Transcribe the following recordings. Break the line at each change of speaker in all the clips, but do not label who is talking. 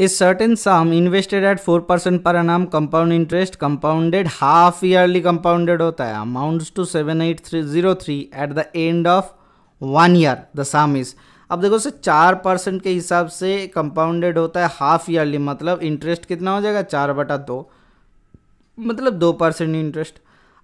is certain sum invested at four percent per annum compound interest compounded half yearly compounded होता है amount to seven eight three zero three at the end of one year the sum is अब देखो sir चार percent के हिसाब से compounded होता है हाफ ईयरली मतलब इंटरेस्ट कितना हो जाएगा चार बटा दो मतलब दो परसेंट इंटरेस्ट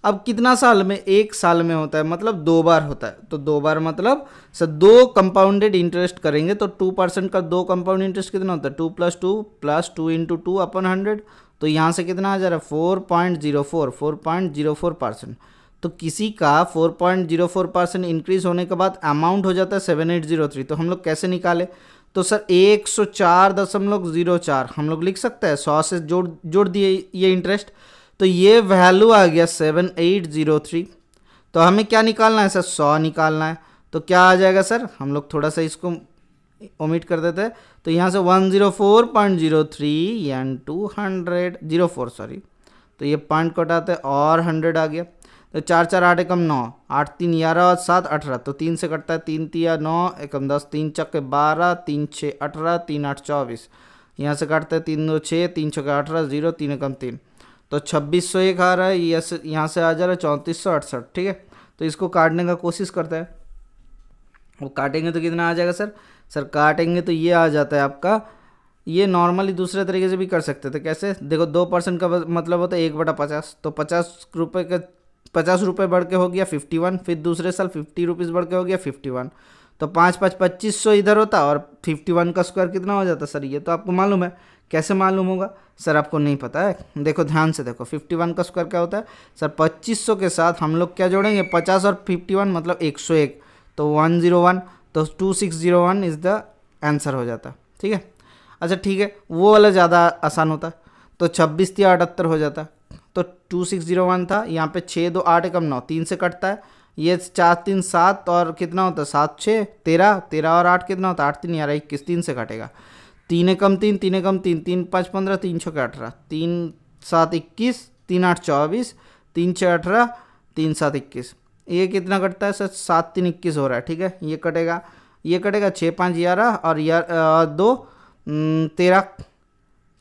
अब कितना साल में एक साल में होता है मतलब दो बार होता है तो दो बार मतलब सर दो कंपाउंडेड इंटरेस्ट करेंगे तो टू परसेंट का दो कंपाउंड इंटरेस्ट कितना होता है two plus two plus two into two अपन हंड्रेड तो यहाँ से कितना आ जा रहा है four point zero four four point zero four percent तो किसी का four point zero four percent increase होने के बाद अमाउंट हो जाता है सेवन एट जीरो थ्री तो हम लोग कैसे निकाले तो सर एक सौ चार दशमलव जीरो चार हम लोग लिख सकते हैं सौ से जोड़ जोड़ दिए ये इंटरेस्ट तो ये वैल्यू आ गया सेवन एट ज़ीरो थ्री तो हमें क्या निकालना है सर सौ निकालना है तो क्या आ जाएगा सर हम लोग थोड़ा सा इसको ओमिट कर देते हैं तो यहाँ से one zero four point zero three and two hundred zero four sorry तो ये पॉइंट कटाते और हंड्रेड आ गया तो चार चार आठ एकम नौ आठ तीन ग्यारह और सात अठारह तो तीन से कटता है तीन तीन नौ एकम दस तीन चक्के बारह तीन छः अठारह तीन आठ चौबीस यहाँ से काटते हैं तीन दो छः तीन छः अठारह जीरो तीन एकम तीन तो छब्बीस सौ एक आ रहा है यस यहाँ से आ जा रहा है चौंतीस सौ अड़सठ ठीक है तो इसको काटने का कोशिश करता है वो काटेंगे तो कितना आ जाएगा सर सर काटेंगे तो ये आ जाता है आपका ये नॉर्मली दूसरे तरीके से भी कर सकते थे कैसे देखो दो परसेंट का मतलब होता है एक बटा पचास तो पचास रुपये का पचास रुपये बढ़ के हो गया फिफ्टी वन फिर दूसरे साल फिफ्टी रुपीज़ बढ़ के हो गया फिफ्टी वन तो पाँच पाँच पच्चीस सौ इधर होता और फिफ्टी वन का स्क्वायर कितना हो जाता सर ये तो आपको मालूम है कैसे मालूम होगा सर आपको नहीं पता है देखो ध्यान से देखो फिफ्टी वन का स्क्वायर क्या होता है सर पच्चीस सौ के साथ हम लोग क्या जोड़ेंगे पचास और फिफ्टी वन मतलब एक सौ एक तो वन जीरो वन तो two six zero one is the answer हो जाता ठीक है अच्छा ठीक है वो वाला ज़्यादा आसान होता तो छब्बीस या अठहत्तर हो जाता तो टू सिक्स जीरो वन था यहाँ पे छः दो आठ एकम नौ तीन से कटता है ये चार तीन सात और कितना होता है सात छः तेरह तेरह और आठ कितना होता है आठ तीन ग्यारह इक्कीस तीन से काटेगा तीन कम तीन तीन कम तीन तीन पाँच पंद्रह तीन छः अठारह तीन सात इक्कीस तीन आठ चौबीस तीन छः अठारह तीन सात इक्कीस ये कितना कटता है सर सात तीन इक्कीस हो रहा है ठीक है ये कटेगा ये कटेगा छः पाँच ग्यारह और यार दो तेरह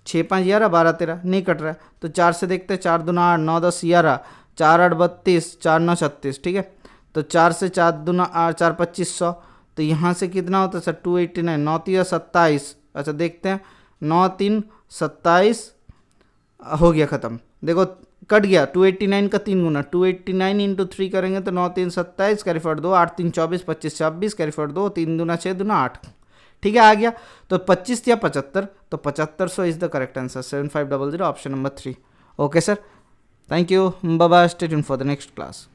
छः पाँच ग्यारह बारह तेरह नहीं कट रहा है तो चार से देखते हैं चार नौ आठ नौ दस ग्यारह चार आठ बत्तीस चार नौ छत्तीस ठीक है तो चार से चार दुना चार पच्चीस सौ तो यहाँ से कितना होता है सर टू एट्टी नाइन नौ तीन सत्ताईस अच्छा देखते हैं नौ तीन सत्ताईस हो गया ख़त्म देखो कट गया टू एट्टी नाइन का तीन गुना two eighty nine into three करेंगे तो नौ तीन सत्ताईस कैरी फॉर दो आठ तीन चौबीस पच्चीस छब्बीस कैरी फॉर दो तीन दुना छः दुना आठ ठीक है आ गया तो पच्चीस या पचहत्तर तो पचहत्तर सौ is the correct answer seven five double zero option number three okay sir thank you बाबा state for the next class